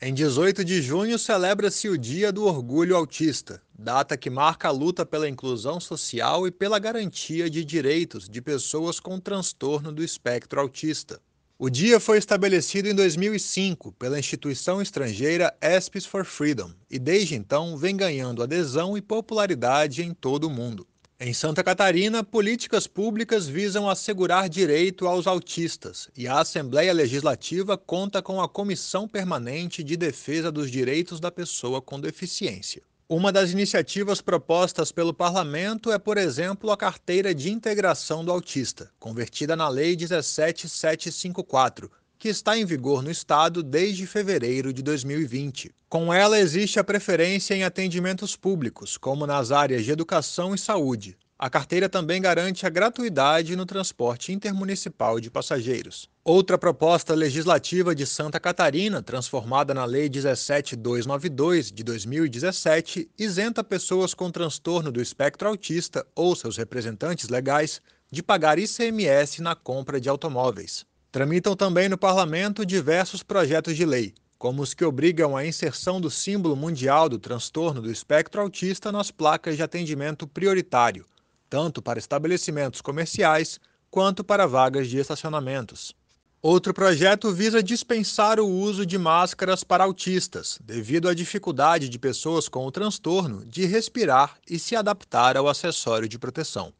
Em 18 de junho celebra-se o Dia do Orgulho Autista, data que marca a luta pela inclusão social e pela garantia de direitos de pessoas com transtorno do espectro autista. O dia foi estabelecido em 2005 pela instituição estrangeira Aspis for Freedom e desde então vem ganhando adesão e popularidade em todo o mundo. Em Santa Catarina, políticas públicas visam assegurar direito aos autistas e a Assembleia Legislativa conta com a Comissão Permanente de Defesa dos Direitos da Pessoa com Deficiência. Uma das iniciativas propostas pelo parlamento é, por exemplo, a Carteira de Integração do Autista, convertida na Lei 17754, que está em vigor no Estado desde fevereiro de 2020. Com ela, existe a preferência em atendimentos públicos, como nas áreas de educação e saúde. A carteira também garante a gratuidade no transporte intermunicipal de passageiros. Outra proposta legislativa de Santa Catarina, transformada na Lei 17292 de 2017, isenta pessoas com transtorno do espectro autista ou seus representantes legais de pagar ICMS na compra de automóveis. Tramitam também no parlamento diversos projetos de lei, como os que obrigam a inserção do símbolo mundial do transtorno do espectro autista nas placas de atendimento prioritário, tanto para estabelecimentos comerciais quanto para vagas de estacionamentos. Outro projeto visa dispensar o uso de máscaras para autistas, devido à dificuldade de pessoas com o transtorno de respirar e se adaptar ao acessório de proteção.